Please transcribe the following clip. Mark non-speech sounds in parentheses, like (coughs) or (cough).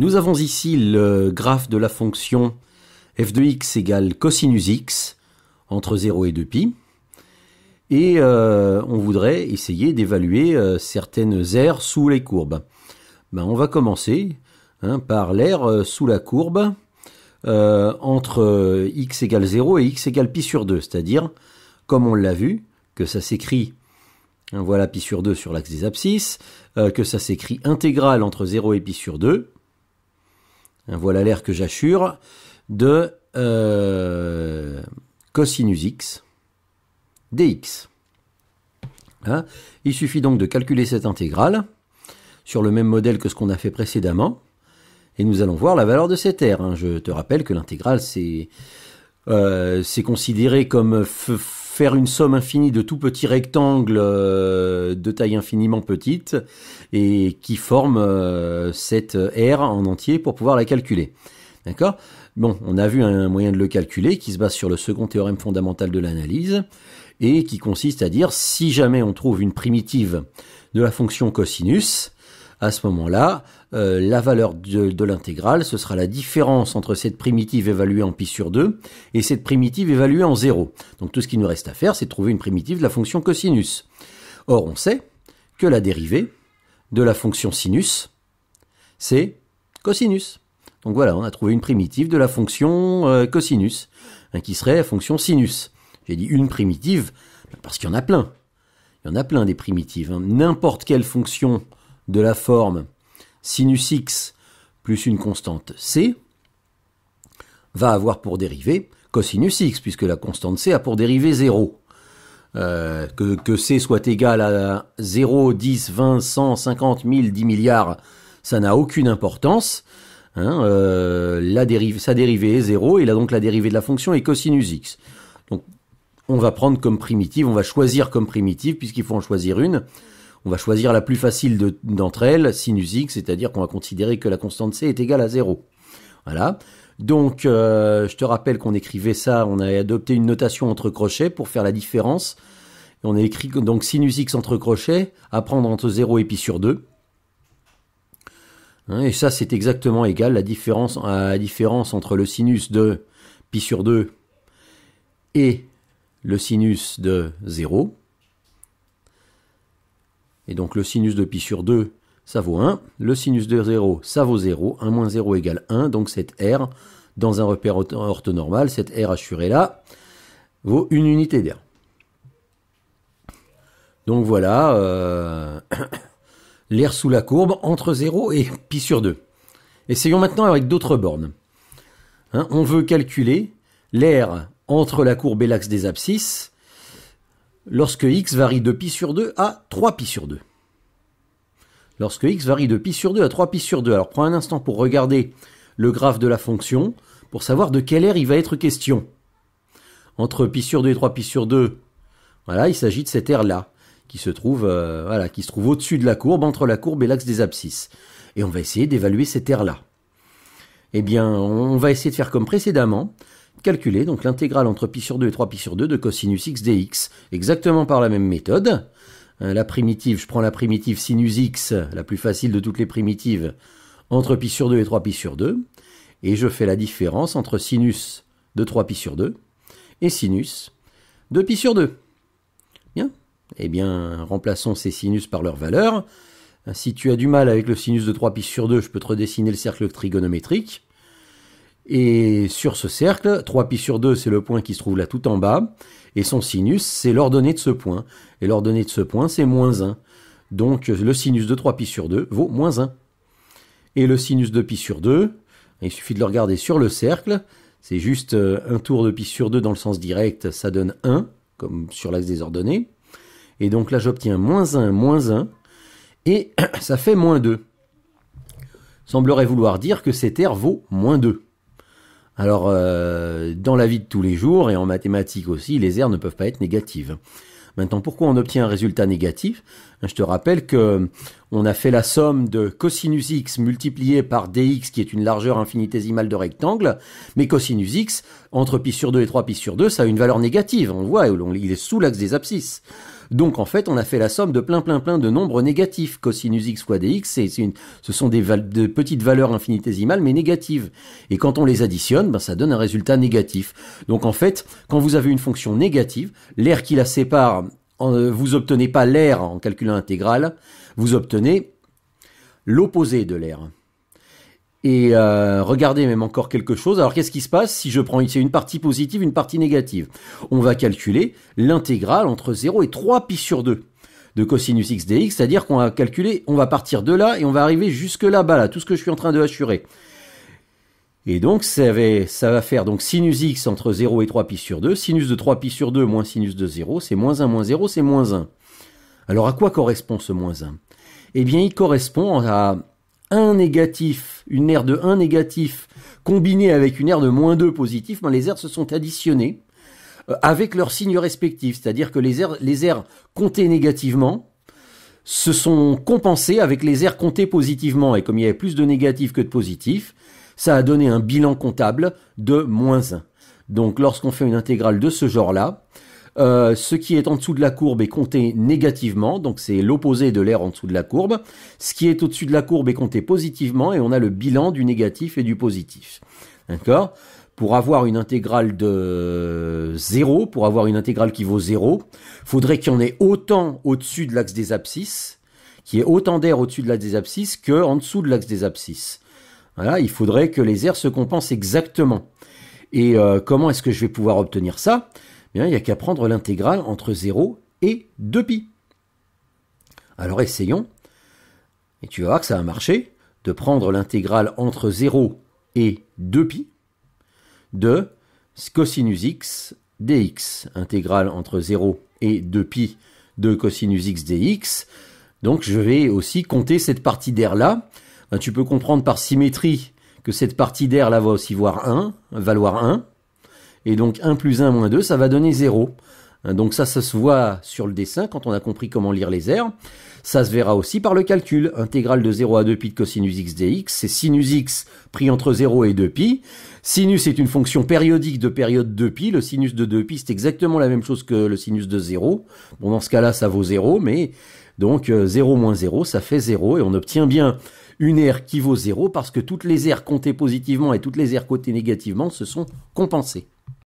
Nous avons ici le graphe de la fonction f de x égale cosinus x entre 0 et 2 pi Et euh, on voudrait essayer d'évaluer euh, certaines aires sous les courbes. Ben, on va commencer hein, par l'aire euh, sous la courbe entre x égale 0 et x égale pi sur 2. C'est-à-dire, comme on l'a vu, que ça s'écrit hein, voilà pi sur 2 sur l'axe des abscisses, que ça s'écrit intégrale entre 0 et pi sur 2, Hein, voilà l'air que j'assure, de euh, cosinus x dx. Hein, il suffit donc de calculer cette intégrale sur le même modèle que ce qu'on a fait précédemment, et nous allons voir la valeur de cet r. Hein, je te rappelle que l'intégrale, c'est euh, considéré comme f faire une somme infinie de tout petits rectangles euh, de taille infiniment petite et qui forment euh, cette R en entier pour pouvoir la calculer. D'accord Bon, on a vu un moyen de le calculer qui se base sur le second théorème fondamental de l'analyse et qui consiste à dire si jamais on trouve une primitive de la fonction cosinus, à ce moment-là, euh, la valeur de, l'intégrale, ce sera la différence entre cette primitive évaluée en pi sur 2 et cette primitive évaluée en 0. Donc tout ce qu'il nous reste à faire, c'est trouver une primitive de la fonction cosinus. Or, on sait que la dérivée de la fonction sinus, c'est cosinus. Donc voilà, on a trouvé une primitive de la fonction euh, cosinus, hein, qui serait la fonction sinus. J'ai dit une primitive, parce qu'il y en a plein. Il y en a plein des primitives. Hein. N'importe quelle fonction de la forme sinus x plus une constante c va avoir pour dérivée cosinus x, puisque la constante c a pour dérivée euh, 0. que, c soit égal à 0, 10, 20, 100, 50, 1000, 10 milliards, ça n'a aucune importance. Hein, euh, la sa dérivée est 0, et là donc la dérivée de la fonction est cosinus x. Donc on va prendre comme primitive, on va choisir comme primitive, puisqu'il faut en choisir une. On va choisir la plus facile d'entre elles, elles, x, c'est-à-dire qu'on va considérer que la constante C est égale à 0. Voilà. Donc, euh, je te rappelle qu'on écrivait ça, on avait adopté une notation entre crochets pour faire la différence. on a écrit donc sinus x entre crochets, à prendre entre 0 et pi sur 2. Hein, et ça, c'est exactement égal la différence, à la différence entre le sinus de pi sur 2 et le sinus de 0. Et donc le sinus de π sur 2, ça vaut 1. Le sinus de 0, ça vaut 0. 1 moins 0 égale 1. Donc cette R, dans un repère orthonormal, cette R assurée là, vaut une unité d'air. Donc voilà, euh, (coughs) l'air sous la courbe entre 0 et π sur 2. Essayons maintenant avec d'autres bornes. Hein, on veut calculer l'air entre la courbe et l'axe des abscisses lorsque x varie de pi sur 2 à 3 pi sur 2. Lorsque x varie de pi sur 2 à 3 pi sur 2. Alors prends un instant pour regarder le graphe de la fonction pour savoir de quelle aire il va être question. Entre pi sur 2 et 3 pi sur 2, il s'agit de cette aire-là qui se trouve, euh, qui se trouve au-dessus de la courbe, entre la courbe et l'axe des abscisses. Et on va essayer d'évaluer cette aire-là. Eh bien, on va essayer de faire comme précédemment calculer donc l'intégrale entre pi sur 2 et 3 pi sur 2 de cosinus x dx, exactement par la même méthode. Euh, la primitive, je prends la primitive sinus x, la plus facile de toutes les primitives, entre pi sur 2 et 3 pi sur 2, et je fais la différence entre sinus de 3 pi sur 2 et sinus de pi sur 2. Bien. Eh bien, remplaçons ces sinus par leur valeur. Euh, si tu as du mal avec le sinus de 3 π sur 2, je peux te redessiner le cercle trigonométrique. Et sur ce cercle, 3 pi sur 2, c'est le point qui se trouve là tout en bas. Et son sinus, c'est l'ordonnée de ce point. Et l'ordonnée de ce point, c'est moins 1. Donc le sinus de 3 pi sur 2 vaut moins 1. Et le sinus de pi sur 2, il suffit de le regarder sur le cercle. C'est juste euh, un tour de pi sur 2 dans le sens direct, ça donne 1, comme sur l'axe des ordonnées. Et donc là, j'obtiens moins 1, moins 1. Et (clears throat) ça fait moins 2. Semblerait vouloir dire que cet R vaut moins 2. Alors, euh, dans la vie de tous les jours et en mathématiques aussi, les aires ne peuvent pas être négatives. Maintenant, pourquoi on obtient un résultat négatif ben, Je te rappelle que on a fait la somme de cosinus x multiplié par dx, qui est une largeur infinitésimale de rectangle, mais cosinus x, entre pi sur 2 et 3 pi sur 2, ça a une valeur négative. On voit, il est sous l'axe des abscisses. Donc en fait, on a fait la somme de plein plein plein de nombres négatifs. Cosinus x fois dx, c'est une, ce sont des, de petites valeurs infinitésimales mais négatives. Et quand on les additionne, ben, ça donne un résultat négatif. Donc en fait, quand vous avez une fonction négative, l'air qui la sépare, euh, vous obtenez pas l'air en calculant intégral, vous obtenez l'opposé de l'air et euh, regardez même encore quelque chose. Alors qu'est-ce qui se passe si je prends ici une partie positive, une partie négative On va calculer l'intégrale entre 0 et 3 pi sur 2 de cosinus x dx, c'est-à-dire qu'on va calculer, on va partir de là et on va arriver jusque là-bas, là, tout ce que je suis en train de assurer. Et donc, ça va, ça va, faire donc sinus x entre 0 et 3 pi sur 2. Sinus de 3 pi sur 2 moins sinus de 0, c'est moins 1 moins 0, c'est moins 1. Alors, à quoi correspond ce moins 1 Eh bien, il correspond à 1 négatif, une aire de 1 négatif combinée avec une aire de moins 2 positif, ben, les aires se sont additionnées euh, avec leurs signes respectifs. C'est-à-dire que les aires, les aires comptées négativement se sont compensées avec les aires comptées positivement. Et comme il y avait plus de négatifs que de positifs, ça a donné un bilan comptable de moins 1. Donc lorsqu'on fait une intégrale de ce genre-là, euh, ce qui est en dessous de la courbe est compté négativement, donc c'est l'opposé de l'air en dessous de la courbe. Ce qui est au-dessus de la courbe est compté positivement et on a le bilan du négatif et du positif. Pour avoir une intégrale de 0, pour avoir une intégrale qui vaut 0, faudrait qu'il y en ait autant au-dessus de l'axe des abscisses, qu'il y ait autant d'air au-dessus de l'axe des abscisses qu'en en dessous de l'axe des abscisses. Voilà, il faudrait que les airs se compensent exactement. Et euh, comment est-ce que je vais pouvoir obtenir ça eh il n'y a qu'à prendre l'intégrale entre 0 et 2 π Alors essayons, et tu vas voir que ça a marché, de prendre l'intégrale entre 0 et 2 π de cosinus x dx, intégrale entre 0 et 2 π de cosinus x dx. Donc je vais aussi compter cette partie d'air là. Ben, tu peux comprendre par symétrie que cette partie d'air là va aussi voir 1, valoir 1. Et donc 1 plus 1 moins 2, ça va donner 0. Euh, donc ça, ça se voit sur le dessin quand on a compris comment lire les airs. Ça se verra aussi par le calcul. Intégrale de 0 à 2pi de cosinus x dx, c'est sinus x pris entre 0 et 2pi. Sinus est une fonction périodique de période 2pi. Le sinus de 2pi, c'est exactement la même chose que le sinus de 0. Bon, dans ce cas-là, ça vaut 0, mais donc 0 euh, moins 0, ça fait 0 et on obtient bien une R qui vaut 0 parce que toutes les aires comptées positivement et toutes les aires cotées négativement se sont compensées.